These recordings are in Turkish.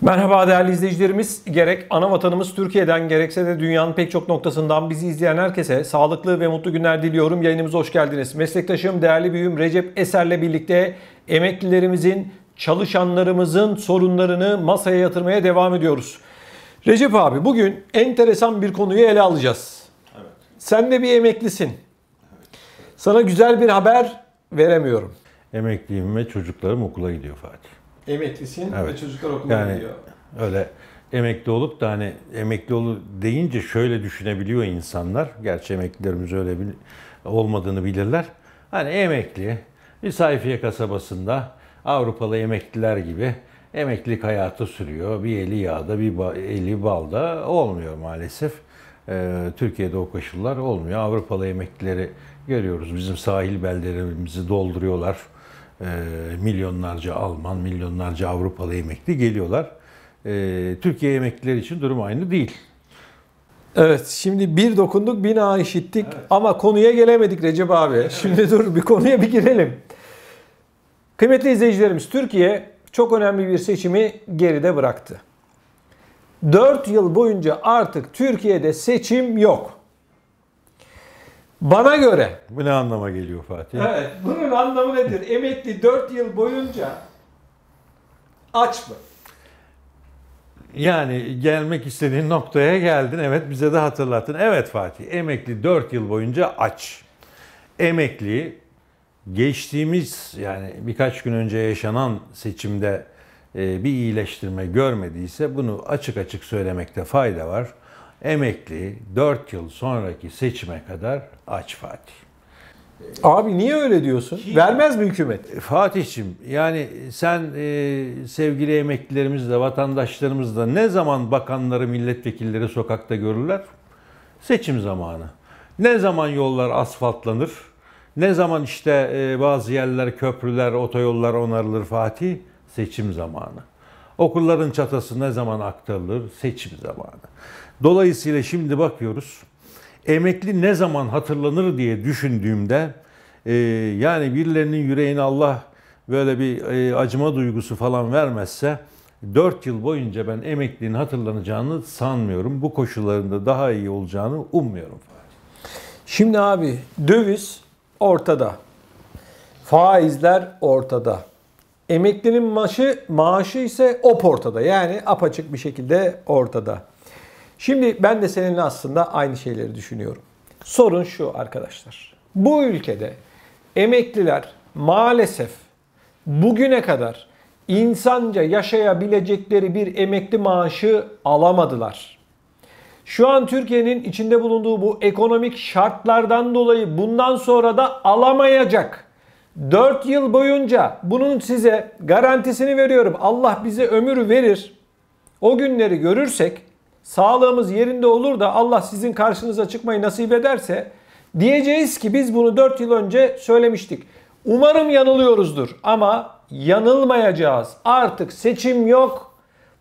Merhaba değerli izleyicilerimiz. Gerek ana vatanımız Türkiye'den gerekse de dünyanın pek çok noktasından bizi izleyen herkese sağlıklı ve mutlu günler diliyorum. Yayınımıza hoş geldiniz. Meslektaşım, değerli büyüğüm Recep Eser'le birlikte emeklilerimizin, çalışanlarımızın sorunlarını masaya yatırmaya devam ediyoruz. Recep abi bugün enteresan bir konuyu ele alacağız. Evet. Sen de bir emeklisin. Sana güzel bir haber veremiyorum. Emekliyim ve çocuklarım okula gidiyor Fatih. Emeklisin evet. ve çocuklar okula yani, gidiyor. Öyle emekli olup da hani emekli olu deyince şöyle düşünebiliyor insanlar. Gerçi emeklilerimiz öyle bir olmadığını bilirler. Hani emekli bir sayfiye kasabasında Avrupalı emekliler gibi emeklilik hayatı sürüyor. Bir eli yağda, bir eli balda olmuyor maalesef. Ee, Türkiye'de o koşullar olmuyor. Avrupalı emeklileri görüyoruz. Bizim sahil beldelerimizi dolduruyorlar ee, milyonlarca Alman, milyonlarca Avrupalı emekli geliyorlar. Ee, Türkiye emekliler için durum aynı değil. Evet şimdi bir dokunduk bina işittik evet. ama konuya gelemedik Recep abi. Evet. Şimdi dur bir konuya bir girelim. Kıymetli izleyicilerimiz Türkiye çok önemli bir seçimi geride bıraktı. 4 yıl boyunca artık Türkiye'de seçim yok. Bana göre. Bu ne anlama geliyor Fatih? Evet, bunun anlamı nedir? Emekli 4 yıl boyunca aç mı? Yani gelmek istediğin noktaya geldin. Evet bize de hatırlattın. Evet Fatih, emekli 4 yıl boyunca aç. Emekli geçtiğimiz yani birkaç gün önce yaşanan seçimde e, bir iyileştirme görmediyse bunu açık açık söylemekte fayda var. Emekli 4 yıl sonraki seçime kadar aç Fatih. Abi niye öyle diyorsun? Ki, Vermez mi hükümet? E, Fatih'cim yani sen e, sevgili emeklilerimizle, vatandaşlarımızla ne zaman bakanları, milletvekilleri sokakta görürler? Seçim zamanı. Ne zaman yollar asfaltlanır? Ne zaman işte e, bazı yerler, köprüler, otoyollar onarılır Fatih? Seçim zamanı. Okulların çatası ne zaman aktarılır? Seçim zamanı. Dolayısıyla şimdi bakıyoruz. Emekli ne zaman hatırlanır diye düşündüğümde e, yani birilerinin yüreğine Allah böyle bir e, acıma duygusu falan vermezse 4 yıl boyunca ben emekliliğin hatırlanacağını sanmıyorum. Bu koşullarında daha iyi olacağını ummuyorum. Şimdi abi döviz ortada. Faizler ortada. Emeklinin maaşı, maaşı ise o ortada. Yani apaçık bir şekilde ortada. Şimdi ben de seninle aslında aynı şeyleri düşünüyorum. Sorun şu arkadaşlar. Bu ülkede emekliler maalesef bugüne kadar insanca yaşayabilecekleri bir emekli maaşı alamadılar. Şu an Türkiye'nin içinde bulunduğu bu ekonomik şartlardan dolayı bundan sonra da alamayacak. 4 yıl boyunca bunun size garantisini veriyorum. Allah bize ömür verir. O günleri görürsek sağlığımız yerinde olur da Allah sizin karşınıza çıkmayı nasip ederse diyeceğiz ki biz bunu 4 yıl önce söylemiştik. Umarım yanılıyoruzdur ama yanılmayacağız. Artık seçim yok.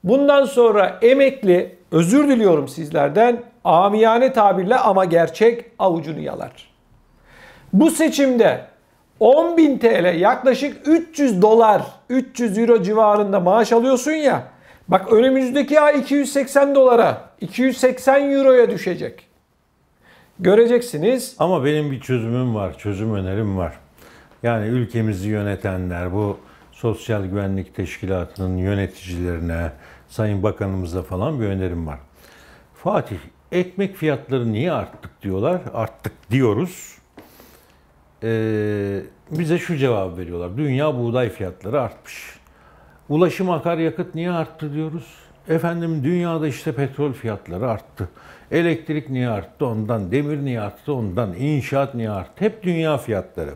Bundan sonra emekli özür diliyorum sizlerden amiyane tabirle ama gerçek avucunu yalar. Bu seçimde 10.000 TL yaklaşık 300 dolar 300 euro civarında maaş alıyorsun ya Bak önümüzdeki ay 280 dolara, 280 euroya düşecek. Göreceksiniz. Ama benim bir çözümüm var, çözüm önerim var. Yani ülkemizi yönetenler, bu Sosyal Güvenlik Teşkilatı'nın yöneticilerine, Sayın Bakanımıza falan bir önerim var. Fatih, ekmek fiyatları niye arttık diyorlar, arttık diyoruz. Ee, bize şu cevap veriyorlar, dünya buğday fiyatları artmış. Ulaşım akaryakıt niye arttı diyoruz? Efendim dünyada işte petrol fiyatları arttı. Elektrik niye arttı ondan, demir niye arttı ondan, inşaat niye arttı? Hep dünya fiyatları.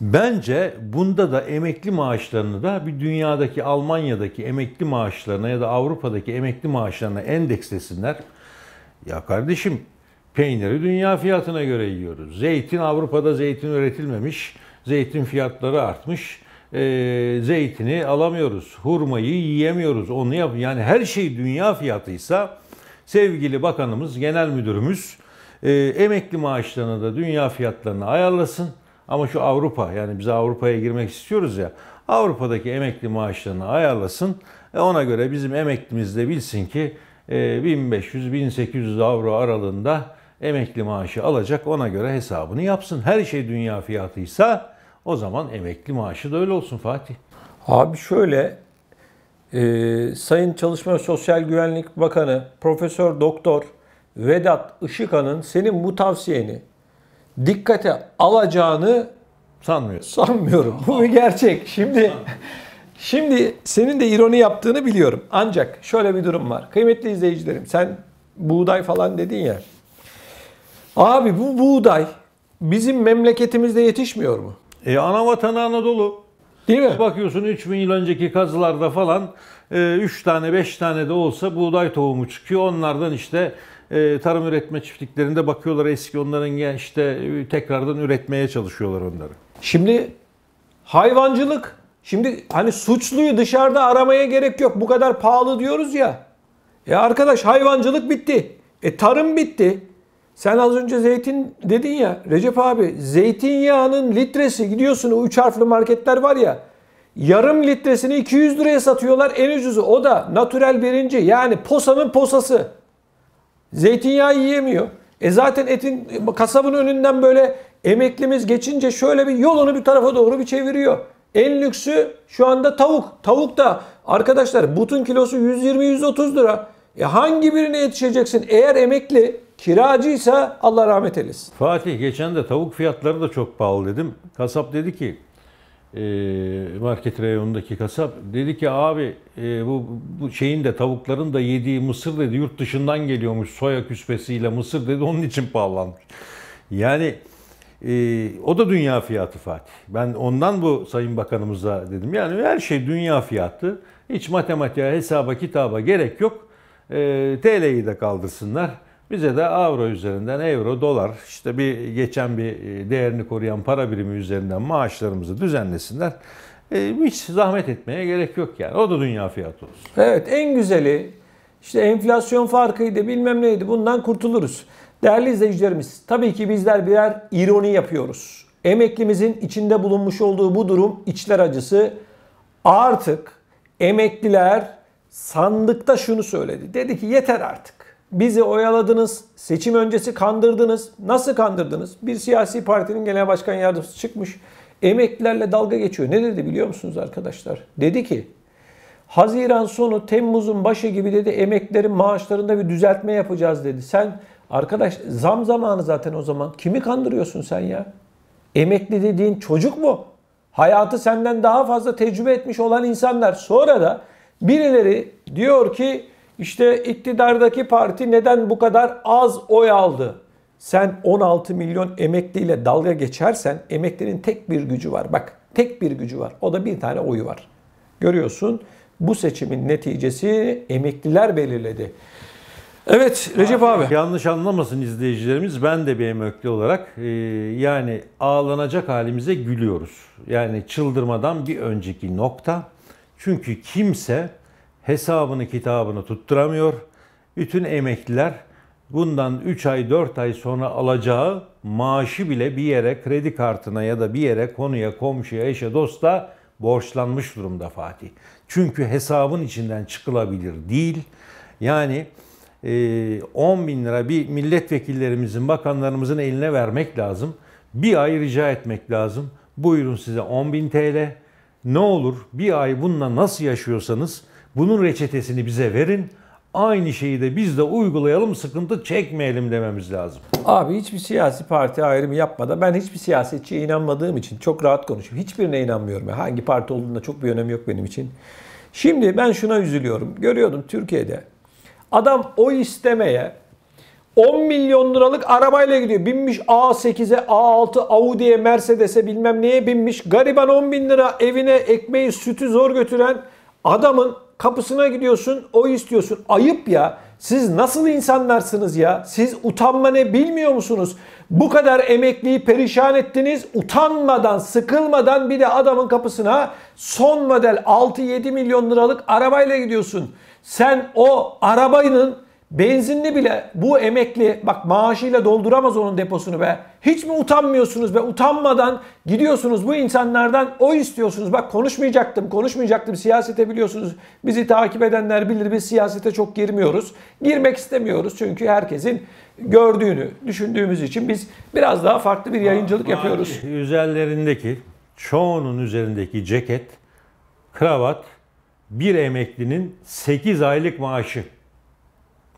Bence bunda da emekli maaşlarını da bir dünyadaki Almanya'daki emekli maaşlarına ya da Avrupa'daki emekli maaşlarına endekslesinler. Ya kardeşim peyniri dünya fiyatına göre yiyoruz. Zeytin Avrupa'da zeytin üretilmemiş. Zeytin fiyatları artmış e, zeytini alamıyoruz. Hurmayı yiyemiyoruz. Onu yap yani her şey dünya fiyatıysa sevgili bakanımız, genel müdürümüz e, emekli maaşlarını da dünya fiyatlarını ayarlasın. Ama şu Avrupa yani biz Avrupa'ya girmek istiyoruz ya Avrupa'daki emekli maaşlarını ayarlasın. E ona göre bizim emeklimiz de bilsin ki e, 1500-1800 avro aralığında emekli maaşı alacak. Ona göre hesabını yapsın. Her şey dünya fiyatıysa o zaman emekli maaşı da öyle olsun Fatih. Abi şöyle e, Sayın Çalışma ve Sosyal Güvenlik Bakanı Profesör Doktor Vedat Işıkan'ın senin bu tavsiyeni dikkate alacağını sanmıyorum. Sanmıyorum. Bu bir gerçek. Şimdi şimdi senin de ironi yaptığını biliyorum. Ancak şöyle bir durum var. Kıymetli izleyicilerim sen buğday falan dedin ya. Abi bu buğday bizim memleketimizde yetişmiyor mu? E, ana vatanı Anadolu. Değil mi? Bakıyorsun 3000 yıl önceki kazılarda falan 3 e, tane 5 tane de olsa buğday tohumu çıkıyor. Onlardan işte e, tarım üretme çiftliklerinde bakıyorlar eski onların işte e, tekrardan üretmeye çalışıyorlar onları. Şimdi hayvancılık şimdi hani suçluyu dışarıda aramaya gerek yok. Bu kadar pahalı diyoruz ya. E arkadaş hayvancılık bitti. E tarım bitti. Sen az önce zeytin dedin ya Recep abi zeytinyağının litresi gidiyorsun o 3 harfli marketler var ya yarım litresini 200 liraya satıyorlar en ucuzu o da natürel birinci yani posanın posası. Zeytinyağı yiyemiyor. E zaten etin kasabın önünden böyle emeklimiz geçince şöyle bir yolunu bir tarafa doğru bir çeviriyor. En lüksü şu anda tavuk. Tavuk da arkadaşlar butun kilosu 120-130 lira. E hangi birine yetişeceksin? Eğer emekli Kiracıysa Allah rahmet eylesin. Fatih geçen de tavuk fiyatları da çok pahalı dedim. Kasap dedi ki e, market reyonundaki kasap dedi ki abi e, bu, bu şeyin de tavukların da yediği mısır dedi yurt dışından geliyormuş soya küspesiyle mısır dedi onun için pahalanmış. Yani e, o da dünya fiyatı Fatih. Ben ondan bu Sayın Bakanımıza dedim. Yani her şey dünya fiyatı. Hiç matematiğe, hesaba, kitaba gerek yok. TL'yi de kaldırsınlar. Bize de avro üzerinden euro, dolar işte bir geçen bir e, değerini koruyan para birimi üzerinden maaşlarımızı düzenlesinler. E, hiç zahmet etmeye gerek yok yani. O da dünya fiyatı olsun. Evet en güzeli işte enflasyon farkıydı bilmem neydi bundan kurtuluruz. Değerli izleyicilerimiz tabii ki bizler birer ironi yapıyoruz. Emeklimizin içinde bulunmuş olduğu bu durum içler acısı. Artık emekliler sandıkta şunu söyledi. Dedi ki yeter artık. Bizi oyaladınız, seçim öncesi kandırdınız. Nasıl kandırdınız? Bir siyasi partinin genel başkan yardımcısı çıkmış. Emeklilerle dalga geçiyor. Ne dedi biliyor musunuz arkadaşlar? Dedi ki Haziran sonu Temmuz'un başı gibi dedi emeklerin maaşlarında bir düzeltme yapacağız dedi. Sen arkadaş zam zamanı zaten o zaman. Kimi kandırıyorsun sen ya? Emekli dediğin çocuk mu? Hayatı senden daha fazla tecrübe etmiş olan insanlar. Sonra da birileri diyor ki işte iktidardaki parti neden bu kadar az oy aldı? Sen 16 milyon emekliyle dalga geçersen emeklinin tek bir gücü var. Bak tek bir gücü var. O da bir tane oyu var. Görüyorsun bu seçimin neticesi emekliler belirledi. Evet Recep abi. abi. Yanlış anlamasın izleyicilerimiz. Ben de bir emekli olarak e, yani ağlanacak halimize gülüyoruz. Yani çıldırmadan bir önceki nokta. Çünkü kimse hesabını kitabını tutturamıyor. Bütün emekliler bundan 3 ay 4 ay sonra alacağı maaşı bile bir yere kredi kartına ya da bir yere konuya komşuya eşe dosta borçlanmış durumda Fatih. Çünkü hesabın içinden çıkılabilir değil. Yani 10 e, bin lira bir milletvekillerimizin, bakanlarımızın eline vermek lazım. Bir ay rica etmek lazım. Buyurun size 10 bin TL. Ne olur bir ay bununla nasıl yaşıyorsanız bunun reçetesini bize verin. Aynı şeyi de biz de uygulayalım, sıkıntı çekmeyelim dememiz lazım. Abi hiçbir siyasi parti ayrımı yapmadan ben hiçbir siyasetçiye inanmadığım için çok rahat konuşuyorum. Hiçbirine inanmıyorum. Hangi parti olduğunda çok bir önemi yok benim için. Şimdi ben şuna üzülüyorum. Görüyordum Türkiye'de. Adam o istemeye 10 milyon liralık arabayla gidiyor. Binmiş A8'e, A6, Audi'ye, Mercedes'e bilmem neye binmiş. Gariban 10 bin lira evine ekmeği, sütü zor götüren adamın Kapısına gidiyorsun, o istiyorsun. Ayıp ya. Siz nasıl insanlarsınız ya? Siz utanma ne bilmiyor musunuz? Bu kadar emekliyi perişan ettiniz. Utanmadan, sıkılmadan bir de adamın kapısına son model 6-7 milyon liralık arabayla gidiyorsun. Sen o arabanın Benzinli bile bu emekli bak maaşıyla dolduramaz onun deposunu be. Hiç mi utanmıyorsunuz ve Utanmadan gidiyorsunuz bu insanlardan o istiyorsunuz. Bak konuşmayacaktım, konuşmayacaktım. Siyasete biliyorsunuz. Bizi takip edenler bilir biz siyasete çok girmiyoruz. Girmek istemiyoruz çünkü herkesin gördüğünü düşündüğümüz için biz biraz daha farklı bir yayıncılık Ma yapıyoruz. Üzerlerindeki çoğunun üzerindeki ceket, kravat bir emeklinin 8 aylık maaşı.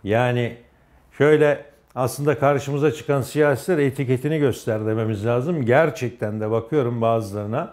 Yani şöyle aslında karşımıza çıkan siyasiler etiketini göster dememiz lazım. Gerçekten de bakıyorum bazılarına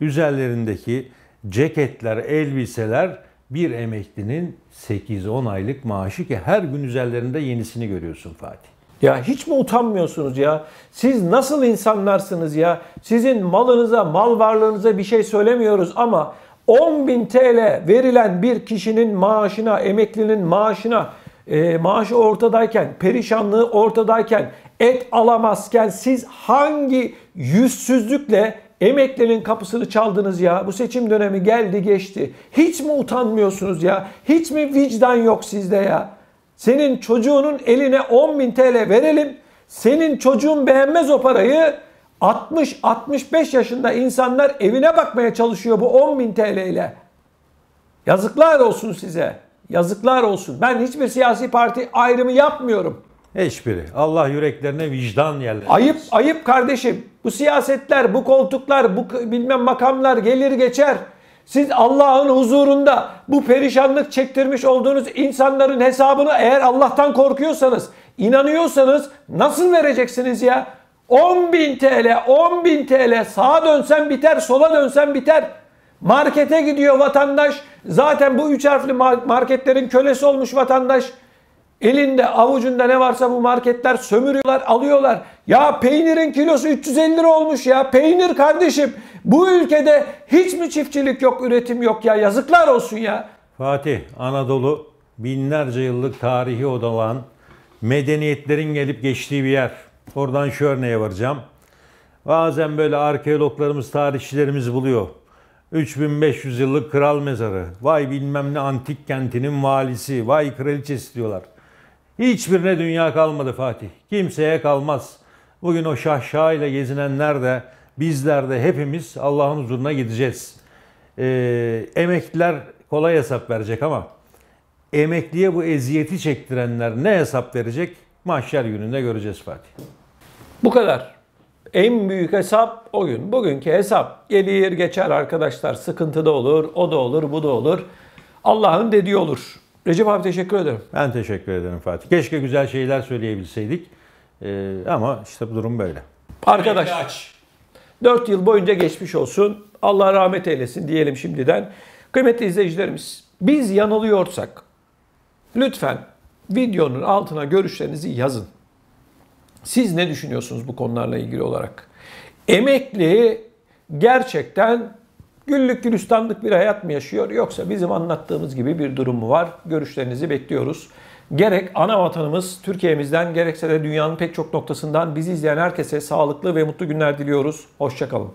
üzerlerindeki ceketler, elbiseler bir emeklinin 8-10 aylık maaşı ki her gün üzerlerinde yenisini görüyorsun Fatih. Ya hiç mi utanmıyorsunuz ya? Siz nasıl insanlarsınız ya? Sizin malınıza, mal varlığınıza bir şey söylemiyoruz ama 10 bin TL verilen bir kişinin maaşına, emeklinin maaşına e, ee, maaşı ortadayken, perişanlığı ortadayken, et alamazken siz hangi yüzsüzlükle emeklerin kapısını çaldınız ya? Bu seçim dönemi geldi geçti. Hiç mi utanmıyorsunuz ya? Hiç mi vicdan yok sizde ya? Senin çocuğunun eline 10 bin TL verelim. Senin çocuğun beğenmez o parayı. 60-65 yaşında insanlar evine bakmaya çalışıyor bu 10 bin TL ile. Yazıklar olsun size. Yazıklar olsun. Ben hiçbir siyasi parti ayrımı yapmıyorum. Hiçbiri. Allah yüreklerine vicdan yerler. Ayıp, ayıp kardeşim. Bu siyasetler, bu koltuklar, bu bilmem makamlar gelir geçer. Siz Allah'ın huzurunda bu perişanlık çektirmiş olduğunuz insanların hesabını eğer Allah'tan korkuyorsanız, inanıyorsanız nasıl vereceksiniz ya? 10 bin TL, 10 bin TL sağa dönsen biter, sola dönsen biter. Markete gidiyor vatandaş. Zaten bu üç harfli marketlerin kölesi olmuş vatandaş. Elinde avucunda ne varsa bu marketler sömürüyorlar, alıyorlar. Ya peynirin kilosu 350 lira olmuş ya. Peynir kardeşim. Bu ülkede hiç mi çiftçilik yok, üretim yok ya? Yazıklar olsun ya. Fatih, Anadolu binlerce yıllık tarihi odalan medeniyetlerin gelip geçtiği bir yer. Oradan şu örneğe varacağım. Bazen böyle arkeologlarımız, tarihçilerimiz buluyor. 3500 yıllık kral mezarı, vay bilmem ne antik kentinin valisi, vay kraliçesi diyorlar. Hiçbirine dünya kalmadı Fatih. Kimseye kalmaz. Bugün o şahşa ile gezinenler de bizler de hepimiz Allah'ın huzuruna gideceğiz. Ee, emekliler kolay hesap verecek ama emekliye bu eziyeti çektirenler ne hesap verecek? Mahşer gününde göreceğiz Fatih. Bu kadar. En büyük hesap o gün. Bugünkü hesap gelir geçer arkadaşlar. Sıkıntı da olur, o da olur, bu da olur. Allah'ın dediği olur. Recep abi teşekkür ederim. Ben teşekkür ederim Fatih. Keşke güzel şeyler söyleyebilseydik. Ee, ama işte bu durum böyle. Arkadaş. Aç. 4 yıl boyunca geçmiş olsun. Allah rahmet eylesin diyelim şimdiden. Kıymetli izleyicilerimiz biz yanılıyorsak lütfen videonun altına görüşlerinizi yazın. Siz ne düşünüyorsunuz bu konularla ilgili olarak? Emekli gerçekten güllük gülistanlık bir hayat mı yaşıyor yoksa bizim anlattığımız gibi bir durum mu var? Görüşlerinizi bekliyoruz. Gerek ana vatanımız Türkiye'mizden gerekse de dünyanın pek çok noktasından bizi izleyen herkese sağlıklı ve mutlu günler diliyoruz. Hoşçakalın.